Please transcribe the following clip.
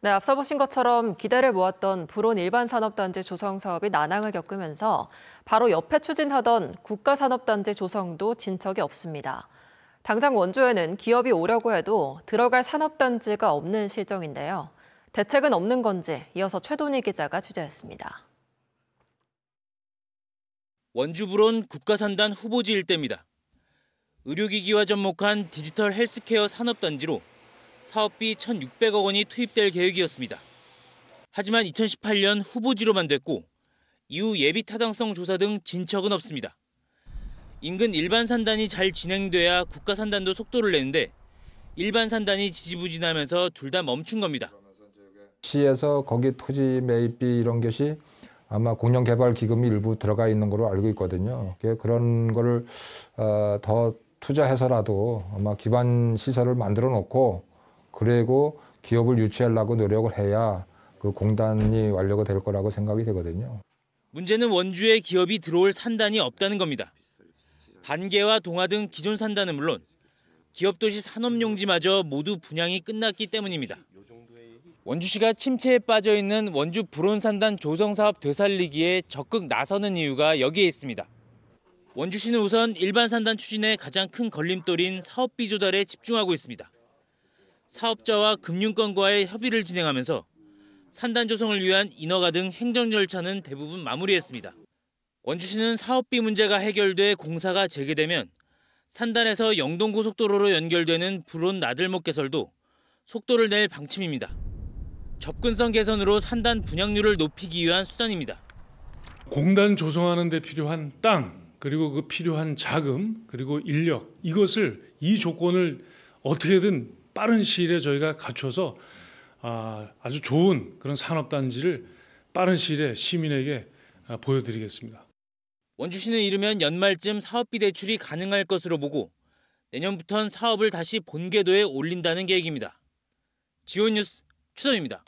네, 앞서 보신 것처럼 기대를 모았던 불온 일반 산업단지 조성 사업이 난항을 겪으면서 바로 옆에 추진하던 국가산업단지 조성도 진척이 없습니다. 당장 원주에는 기업이 오려고 해도 들어갈 산업단지가 없는 실정인데요. 대책은 없는 건지 이어서 최돈희 기자가 취재했습니다. 원주불온 국가산단 후보지 일대입니다. 의료기기와 접목한 디지털 헬스케어 산업단지로 사업비 1,600억 원이 투입될 계획이었습니다. 하지만 2018년 후보지로만 됐고 이후 예비 타당성 조사 등 진척은 없습니다. 인근 일반 산단이 잘 진행돼야 국가 산단도 속도를 내는데 일반 산단이 지지부진하면서 둘 다 멈춘 겁니다. 시에서 거기 토지 매입비 이런 것이 아마 공영개발기금이 일부 들어가 있는 걸로 알고 있거든요. 그런 거더 어, 투자해서라도 아마 기반 시설을 만들어 놓고 그리고 기업을 유치하려고 노력을 해야 그 공단이 완료가 될 거라고 생각이 되거든요. 문제는 원주에 기업이 들어올 산단이 없다는 겁니다. 반개와 동화 등 기존 산단은 물론 기업도시 산업용지마저 모두 분양이 끝났기 때문입니다. 원주시가 침체에 빠져 있는 원주 불온산단 조성사업 되살리기에 적극 나서는 이유가 여기에 있습니다. 원주시는 우선 일반 산단 추진에 가장 큰 걸림돌인 사업비 조달에 집중하고 있습니다. 사업자와 금융권과의 협의를 진행하면서 산단 조성을 위한 인허가 등 행정 절차는 대부분 마무리했습니다. 원주시는 사업비 문제가 해결돼 공사가 재개되면 산단에서 영동고속도로로 연결되는 불온 나들목 개설도 속도를 낼 방침입니다. 접근성 개선으로 산단 분양률을 높이기 위한 수단입니다. 공단 조성하는 데 필요한 땅, 그리고 그 필요한 자금, 그리고 인력 이것을 이 조건을 어떻게든 빠른 시일에 저희가 갖춰서 아, 주 좋은 그런 산업단지를 빠른 시일에 시민에게 아, 보여드리겠습니다. 원주시는 이르면 연말쯤 사업비 대출이 가능할 것으로 보고 내년부턴 사업을 다시 본궤도에 올린다는 계획입니다. 지온뉴스 추선입니다.